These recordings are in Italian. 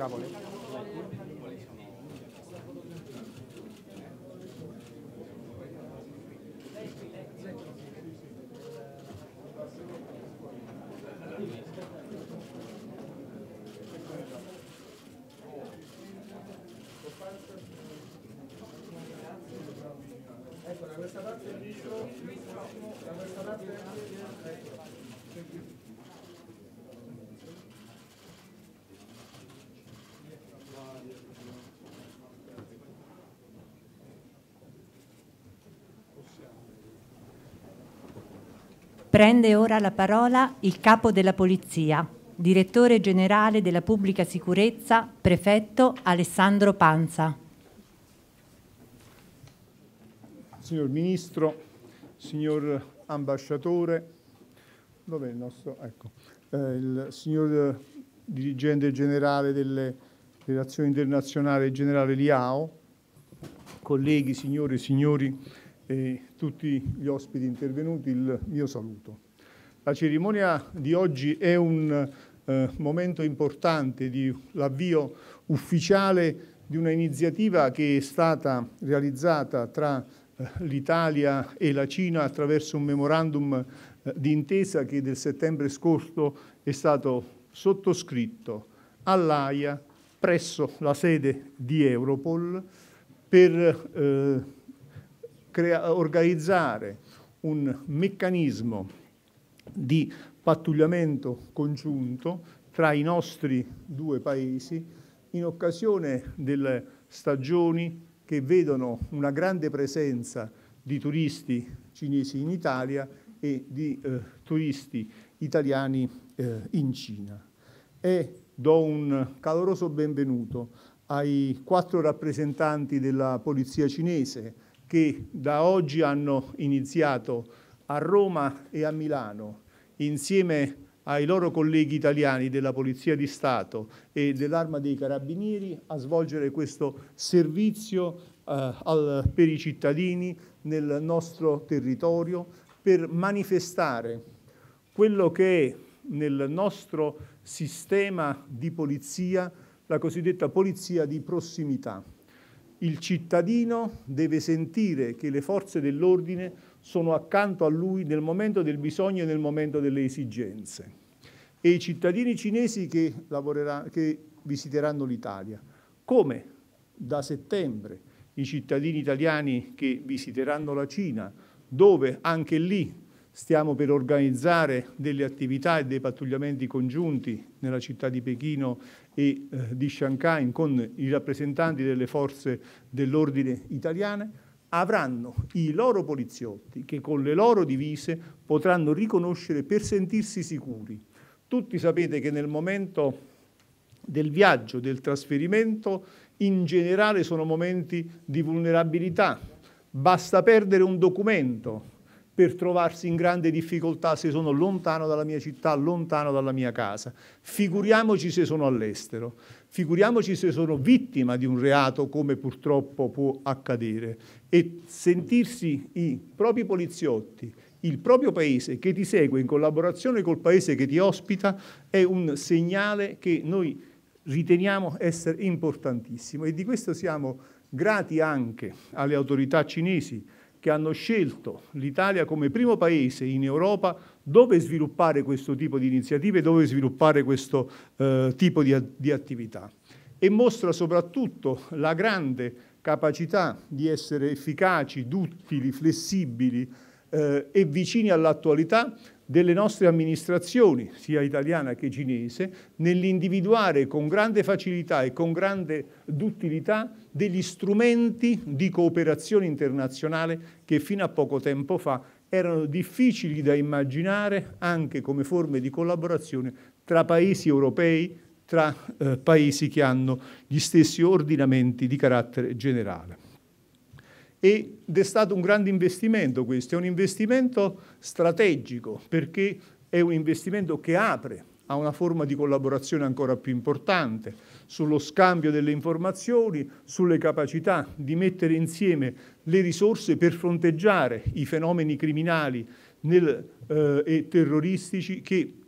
Cavoli. Ecco, da questa parte Prende ora la parola il capo della Polizia, direttore generale della Pubblica Sicurezza, prefetto Alessandro Panza. Signor Ministro, signor Ambasciatore, dov'è il nostro? Ecco, eh, il signor dirigente generale delle relazioni internazionali, generale Liao, colleghi, signore e signori e tutti gli ospiti intervenuti il mio saluto. La cerimonia di oggi è un eh, momento importante di l'avvio ufficiale di una iniziativa che è stata realizzata tra eh, l'Italia e la Cina attraverso un memorandum eh, di intesa che del settembre scorso è stato sottoscritto all'AIA presso la sede di Europol per eh, crea- organizzare un meccanismo di pattugliamento congiunto tra i nostri due paesi in occasione delle stagioni che vedono una grande presenza di turisti cinesi in Italia e di eh, turisti italiani eh, in Cina. E do un caloroso benvenuto ai quattro rappresentanti della polizia cinese, che da oggi hanno iniziato a Roma e a Milano insieme ai loro colleghi italiani della Polizia di Stato e dell'Arma dei Carabinieri a svolgere questo servizio eh, al, per i cittadini nel nostro territorio per manifestare quello che è nel nostro sistema di polizia la cosiddetta polizia di prossimità il cittadino deve sentire che le forze dell'ordine sono accanto a lui nel momento del bisogno e nel momento delle esigenze. E i cittadini cinesi che, che visiteranno l'Italia, come da settembre i cittadini italiani che visiteranno la Cina, dove anche lì stiamo per organizzare delle attività e dei pattugliamenti congiunti nella città di Pechino e eh, di Shanghai con i rappresentanti delle forze dell'ordine italiane, avranno i loro poliziotti che con le loro divise potranno riconoscere per sentirsi sicuri. Tutti sapete che nel momento del viaggio, del trasferimento, in generale sono momenti di vulnerabilità. Basta perdere un documento, per trovarsi in grande difficoltà se sono lontano dalla mia città, lontano dalla mia casa. Figuriamoci se sono all'estero, figuriamoci se sono vittima di un reato come purtroppo può accadere e sentirsi i propri poliziotti, il proprio paese che ti segue in collaborazione col paese che ti ospita è un segnale che noi riteniamo essere importantissimo e di questo siamo grati anche alle autorità cinesi, che hanno scelto l'Italia come primo paese in Europa dove sviluppare questo tipo di iniziative, dove sviluppare questo eh, tipo di, di attività e mostra soprattutto la grande capacità di essere efficaci, duttili, flessibili eh, e vicini all'attualità delle nostre amministrazioni, sia italiana che cinese, nell'individuare con grande facilità e con grande duttilità degli strumenti di cooperazione internazionale che fino a poco tempo fa erano difficili da immaginare anche come forme di collaborazione tra paesi europei, tra eh, paesi che hanno gli stessi ordinamenti di carattere generale ed è stato un grande investimento questo, è un investimento strategico perché è un investimento che apre a una forma di collaborazione ancora più importante, sullo scambio delle informazioni, sulle capacità di mettere insieme le risorse per fronteggiare i fenomeni criminali nel, eh, e terroristici che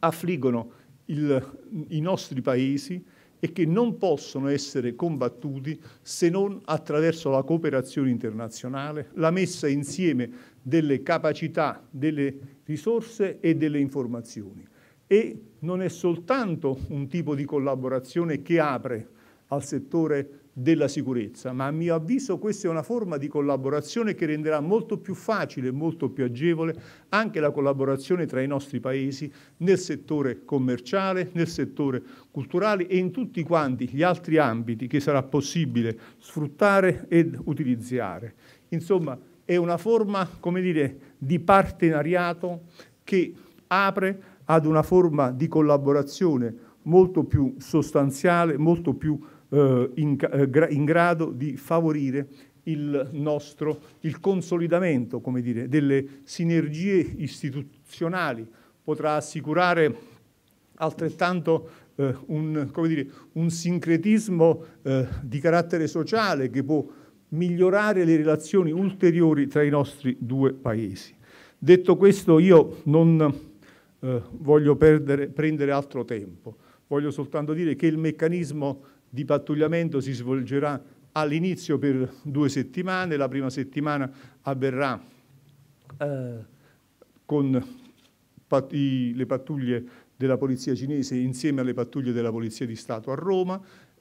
affliggono il, i nostri paesi, e che non possono essere combattuti se non attraverso la cooperazione internazionale, la messa insieme delle capacità, delle risorse e delle informazioni. E non è soltanto un tipo di collaborazione che apre al settore della sicurezza, ma a mio avviso questa è una forma di collaborazione che renderà molto più facile e molto più agevole anche la collaborazione tra i nostri paesi nel settore commerciale, nel settore culturale e in tutti quanti gli altri ambiti che sarà possibile sfruttare ed utilizzare. Insomma, è una forma, come dire, di partenariato che apre ad una forma di collaborazione molto più sostanziale, molto più eh, in, eh, gra- in, grado di favorire il nostro il consolidamento come dire, delle sinergie istituzionali, potrà assicurare altrettanto eh, un, dire, un, sincretismo eh, di carattere sociale che può migliorare le relazioni ulteriori tra i nostri due paesi. Detto questo, io non eh, voglio perdere, prendere altro tempo, voglio soltanto dire che il meccanismo di pattugliamento si svolgerà all'inizio per due settimane, la prima settimana avverrà eh, con pat i, le pattuglie della Polizia cinese insieme alle pattuglie della Polizia di Stato a Roma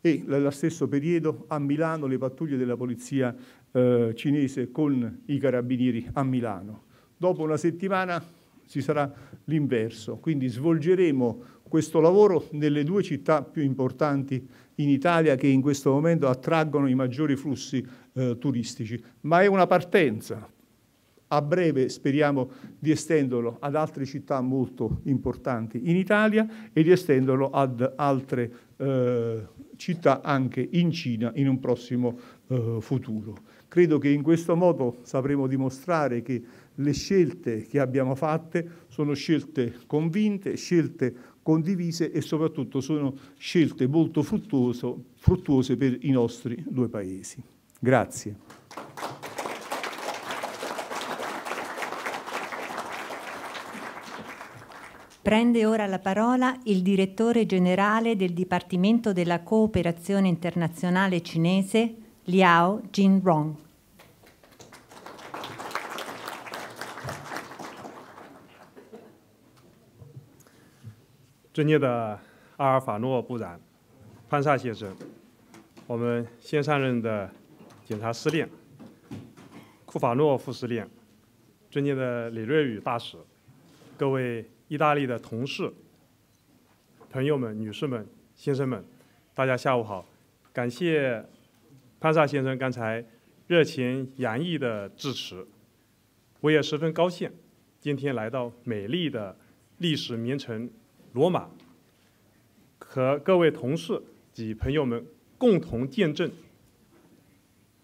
e nello stesso periodo a Milano le pattuglie della Polizia eh, cinese con i carabinieri a Milano. Dopo una settimana ci sarà l'inverso, quindi svolgeremo questo lavoro nelle due città più importanti in Italia che in questo momento attraggono i maggiori flussi eh, turistici, ma è una partenza. A breve speriamo di estenderlo ad altre città molto importanti in Italia e di estenderlo ad altre eh, città anche in Cina in un prossimo eh, futuro. Credo che in questo modo sapremo dimostrare che le scelte che abbiamo fatte sono scelte convinte, scelte condivise e soprattutto sono scelte molto fruttuoso, fruttuose per i nostri due paesi. Grazie. Prende ora la parola il direttore generale del Dipartimento della Cooperazione Internazionale Cinese, Liao Jinrong. 尊敬的阿尔法诺部长、潘萨先生，我们新上任的检察司令库法诺副司令，尊敬的李瑞宇大使，各位意大利的同事、朋友们、女士们、先生们，大家下午好！感谢潘萨先生刚才热情洋溢的致辞，我也十分高兴今天来到美丽的历史名城。罗马和各位同事及朋友们共同见证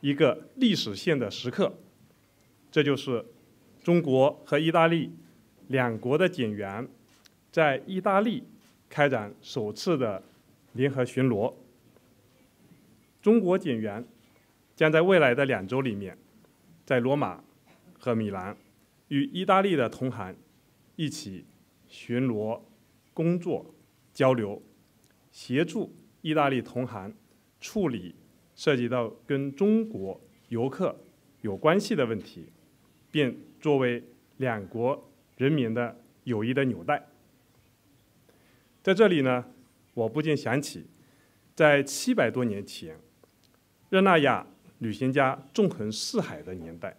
一个历史性的时刻，这就是中国和意大利两国的警员在意大利开展首次的联合巡逻。中国警员将在未来的两周里面，在罗马和米兰与意大利的同行一起巡逻。工作交流，协助意大利同行处理涉及到跟中国游客有关系的问题，并作为两国人民的友谊的纽带。在这里呢，我不禁想起，在七百多年前，热那亚旅行家纵横四海的年代，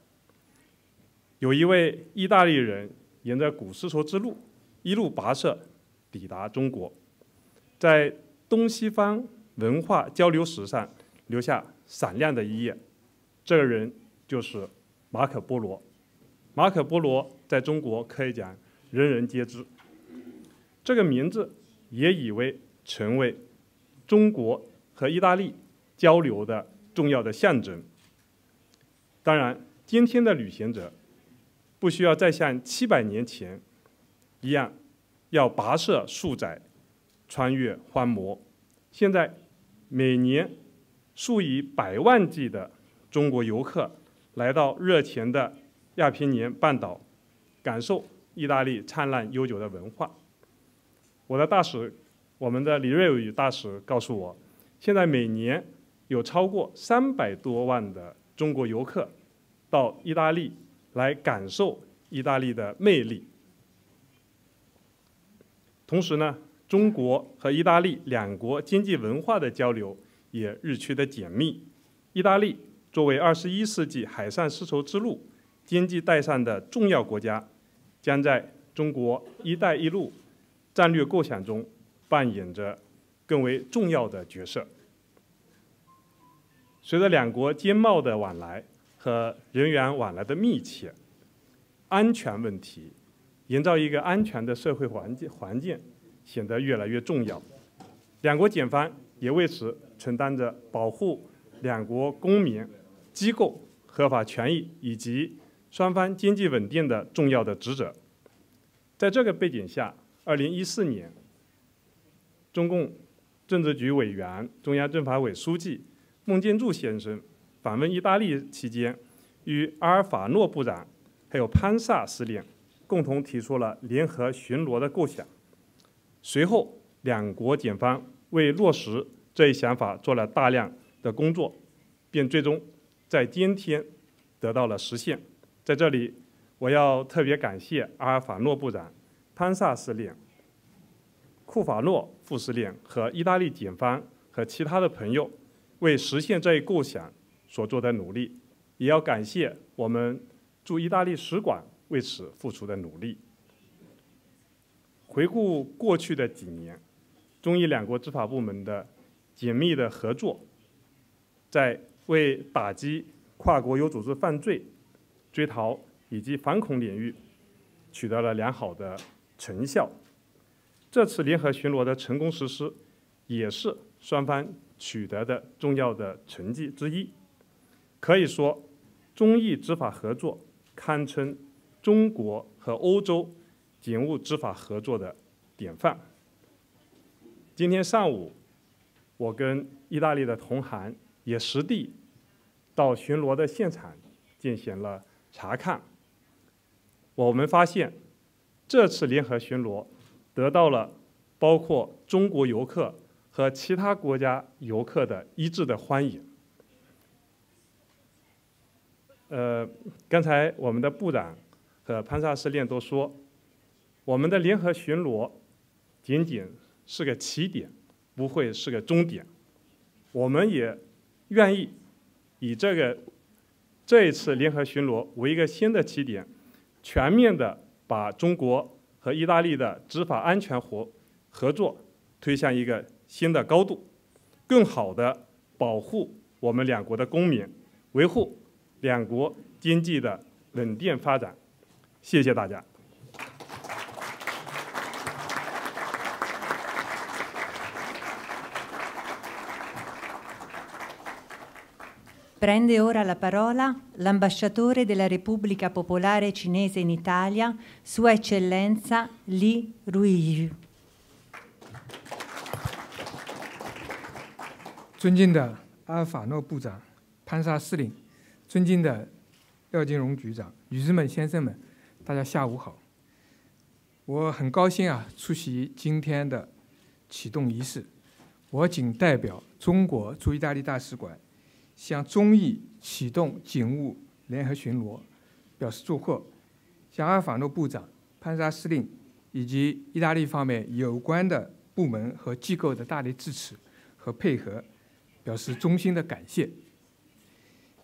有一位意大利人沿着古丝绸之路一路跋涉。抵达中国，在东西方文化交流史上留下闪亮的一页。这个人就是马可·波罗。马可·波罗在中国可以讲人人皆知，这个名字也以为成为中国和意大利交流的重要的象征。当然，今天的旅行者不需要再像七百年前一样。要跋涉数载，穿越荒漠。现在，每年数以百万计的中国游客来到热钱的亚平宁半岛，感受意大利灿烂悠久的文化。我的大使，我们的李瑞宇大使告诉我，现在每年有超过三百多万的中国游客到意大利来感受意大利的魅力。同时呢，中国和意大利两国经济文化的交流也日趋的紧密。意大利作为二十一世纪海上丝绸之路经济带上的重要国家，将在中国“一带一路”战略构想中扮演着更为重要的角色。随着两国经贸的往来和人员往来的密切，安全问题。营造一个安全的社会环境，环境显得越来越重要。两国检方也为此承担着保护两国公民、机构合法权益以及双方经济稳定的重要的职责。在这个背景下，二零一四年，中共政治局委员、中央政法委书记孟建柱先生访问意大利期间，与阿尔法诺部长还有潘萨司令。共同提出了联合巡逻的构想，随后两国检方为落实这一想法做了大量的工作，并最终在今天得到了实现。在这里，我要特别感谢阿尔法诺部长、潘萨司令、库法诺副司令和意大利检方和其他的朋友为实现这一构想所做的努力，也要感谢我们驻意大利使馆。为此付出的努力。回顾过去的几年，中意两国执法部门的紧密的合作，在为打击跨国有组织犯罪、追逃以及反恐领域取得了良好的成效。这次联合巡逻的成功实施，也是双方取得的重要的成绩之一。可以说，中意执法合作堪称。中国和欧洲警务执法合作的典范。今天上午，我跟意大利的同行也实地到巡逻的现场进行了查看。我们发现，这次联合巡逻得到了包括中国游客和其他国家游客的一致的欢迎。呃，刚才我们的部长。和潘萨斯练都说，我们的联合巡逻仅仅是个起点，不会是个终点。我们也愿意以这个这一次联合巡逻为一个新的起点，全面的把中国和意大利的执法安全活合作推向一个新的高度，更好的保护我们两国的公民，维护两国经济的稳定发展。谢谢大家。prende ora la parola l'ambasciatore della Repubblica Popolare Cinese in Italia, sua eccellenza Li Ruizhi。尊敬的阿尔法诺部长、潘沙司令，尊敬的廖金荣局长，女士们、先生们。大家下午好，我很高兴啊出席今天的启动仪式。我谨代表中国驻意大利大使馆，向中意启动警务联合巡逻表示祝贺，向阿尔法诺部长、潘沙司令以及意大利方面有关的部门和机构的大力支持和配合表示衷心的感谢。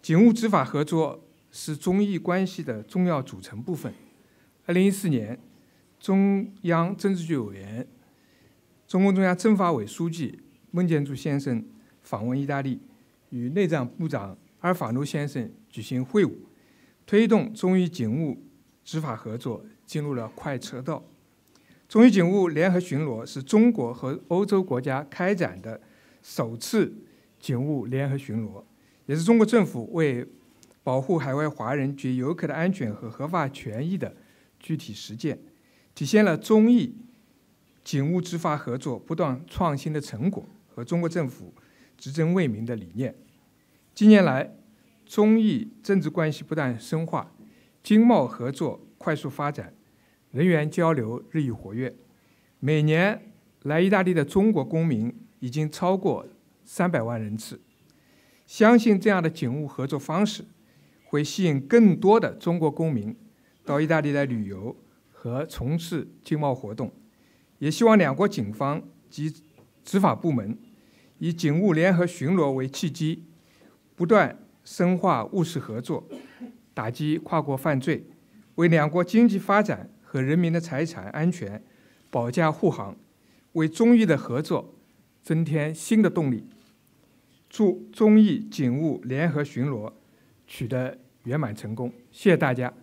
警务执法合作是中意关系的重要组成部分。二零一四年，中央政治局委员、中共中央政法委书记孟建柱先生访问意大利，与内政部长阿尔法诺先生举行会晤，推动中意警务执法合作进入了快车道。中意警务联合巡逻是中国和欧洲国家开展的首次警务联合巡逻，也是中国政府为保护海外华人及游客的安全和合法权益的。具体实践体现了中意警务执法合作不断创新的成果和中国政府执政为民的理念。近年来，中意政治关系不断深化，经贸合作快速发展，人员交流日益活跃。每年来意大利的中国公民已经超过三百万人次。相信这样的警务合作方式会吸引更多的中国公民。到意大利来旅游和从事经贸活动，也希望两国警方及执法部门以警务联合巡逻为契机，不断深化务实合作，打击跨国犯罪，为两国经济发展和人民的财产安全保驾护航，为中意的合作增添新的动力。祝中意警务联合巡逻取得圆满成功！谢谢大家。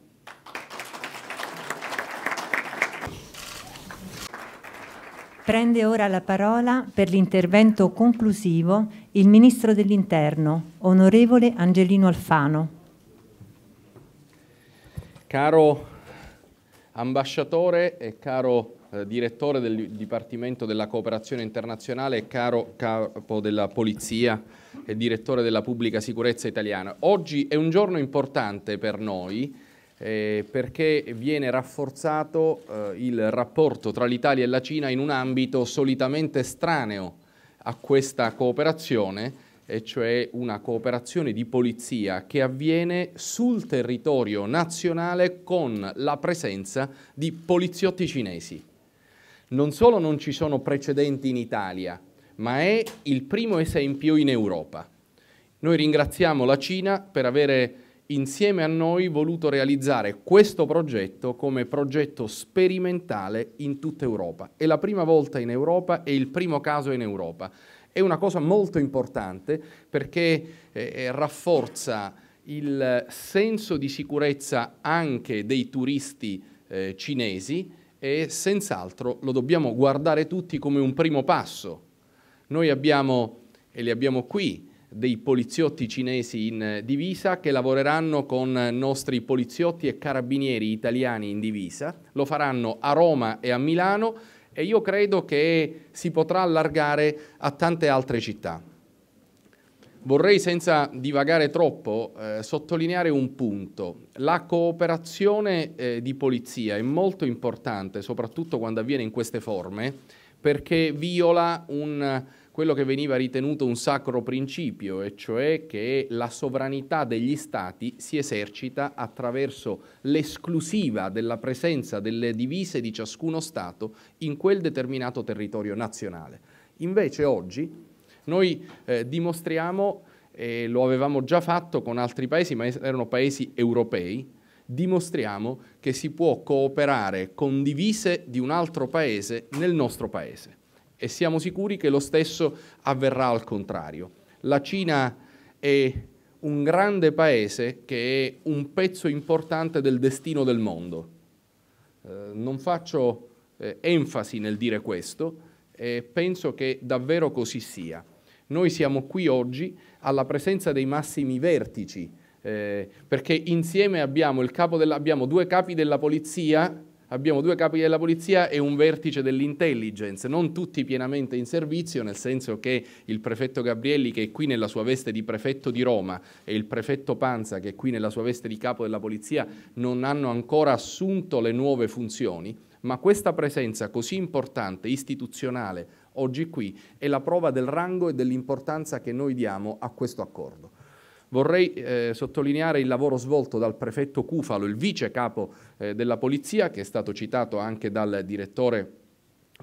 Prende ora la parola per l'intervento conclusivo il Ministro dell'Interno, onorevole Angelino Alfano. Caro ambasciatore e caro eh, direttore del Dipartimento della Cooperazione Internazionale e caro capo della Polizia e direttore della Pubblica Sicurezza Italiana, oggi è un giorno importante per noi eh, perché viene rafforzato eh, il rapporto tra l'Italia e la Cina in un ambito solitamente estraneo a questa cooperazione, e cioè una cooperazione di polizia che avviene sul territorio nazionale con la presenza di poliziotti cinesi. Non solo non ci sono precedenti in Italia, ma è il primo esempio in Europa. Noi ringraziamo la Cina per avere insieme a noi voluto realizzare questo progetto come progetto sperimentale in tutta Europa. È la prima volta in Europa, è il primo caso in Europa. È una cosa molto importante perché eh, eh rafforza il senso di sicurezza anche dei turisti eh, cinesi e senz'altro lo dobbiamo guardare tutti come un primo passo. Noi abbiamo, e li abbiamo qui, dei poliziotti cinesi in divisa che lavoreranno con nostri poliziotti e carabinieri italiani in divisa. Lo faranno a Roma e a Milano e io credo che si potrà allargare a tante altre città. Vorrei, senza divagare troppo, eh, sottolineare un punto. La cooperazione eh, di polizia è molto importante, soprattutto quando avviene in queste forme, perché viola un quello che veniva ritenuto un sacro principio, e cioè che la sovranità degli Stati si esercita attraverso l'esclusiva della presenza delle divise di ciascuno Stato in quel determinato territorio nazionale. Invece oggi noi eh, dimostriamo, eh, lo avevamo già fatto con altri paesi, ma erano paesi europei, dimostriamo che si può cooperare con divise di un altro paese nel nostro paese e siamo sicuri che lo stesso avverrà al contrario. La Cina è un grande paese che è un pezzo importante del destino del mondo. Eh, non faccio eh, enfasi nel dire questo e eh, penso che davvero così sia. Noi siamo qui oggi alla presenza dei massimi vertici eh, perché insieme abbiamo, della, abbiamo due capi della polizia abbiamo due capi della polizia e un vertice dell'intelligence, non tutti pienamente in servizio, nel senso che il prefetto Gabrielli, che è qui nella sua veste di prefetto di Roma, e il prefetto Panza, che è qui nella sua veste di capo della polizia, non hanno ancora assunto le nuove funzioni, ma questa presenza così importante, istituzionale, oggi qui, è la prova del rango e dell'importanza che noi diamo a questo accordo. Vorrei eh, sottolineare il lavoro svolto dal prefetto Cufalo, il vice capo eh, della polizia, che è stato citato anche dal direttore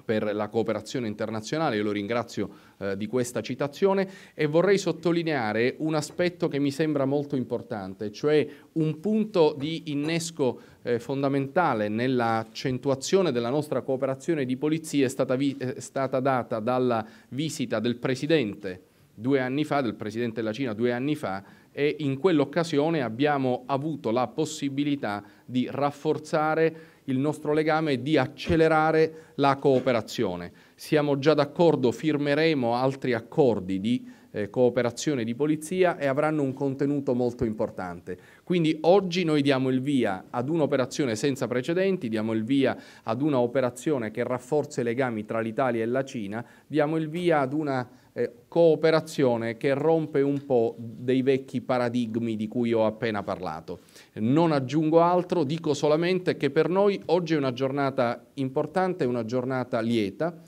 per la cooperazione internazionale, io lo ringrazio eh, di questa citazione e vorrei sottolineare un aspetto che mi sembra molto importante, cioè un punto di innesco eh, fondamentale nell'accentuazione della nostra cooperazione di polizia è stata, è stata data dalla visita del Presidente due anni fa, del Presidente della Cina due anni fa, e in quell'occasione abbiamo avuto la possibilità di rafforzare il nostro legame e di accelerare la cooperazione. Siamo già d'accordo, firmeremo altri accordi di eh, cooperazione di polizia e avranno un contenuto molto importante. Quindi oggi noi diamo il via ad un'operazione senza precedenti, diamo il via ad una un'operazione che rafforza i legami tra l'Italia e la Cina, diamo il via ad una eh, cooperazione che rompe un po' dei vecchi paradigmi di cui ho appena parlato. Non aggiungo altro, dico solamente che per noi oggi è una giornata importante, una giornata lieta.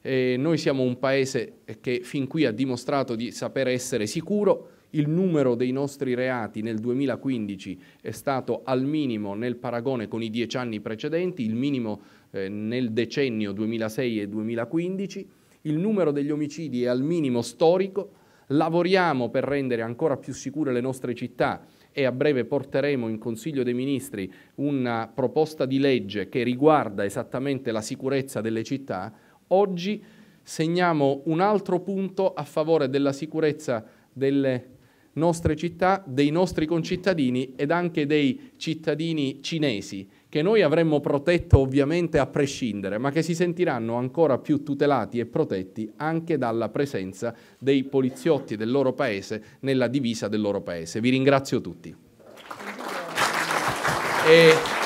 Eh, noi siamo un paese che fin qui ha dimostrato di sapere essere sicuro, il numero dei nostri reati nel 2015 è stato al minimo nel paragone con i dieci anni precedenti, il minimo eh, nel decennio 2006 e 2015, il numero degli omicidi è al minimo storico, lavoriamo per rendere ancora più sicure le nostre città e a breve porteremo in Consiglio dei Ministri una proposta di legge che riguarda esattamente la sicurezza delle città, oggi segniamo un altro punto a favore della sicurezza delle città nostre città, dei nostri concittadini ed anche dei cittadini cinesi, che noi avremmo protetto ovviamente a prescindere, ma che si sentiranno ancora più tutelati e protetti anche dalla presenza dei poliziotti del loro paese nella divisa del loro paese. Vi ringrazio tutti. E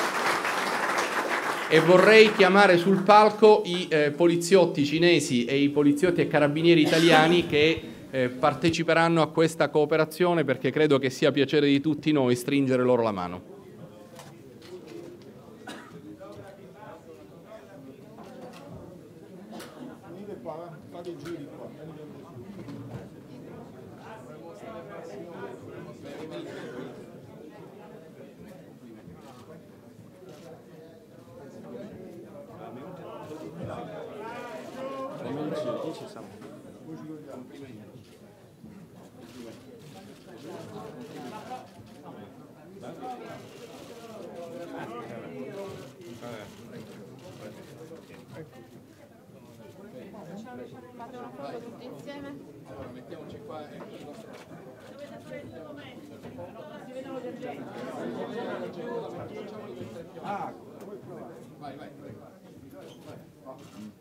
e vorrei chiamare sul palco i eh, poliziotti cinesi e i poliziotti e carabinieri italiani che eh, parteciperanno a questa cooperazione perché credo che sia piacere di tutti noi stringere loro la mano. Fate una foto tutti insieme. Allora, mettiamoci qua e il nostro... Dovete prendere documenti, si vedono gli agenti. Facciamo diventare più. Ah, vai, vai, prego. Vai.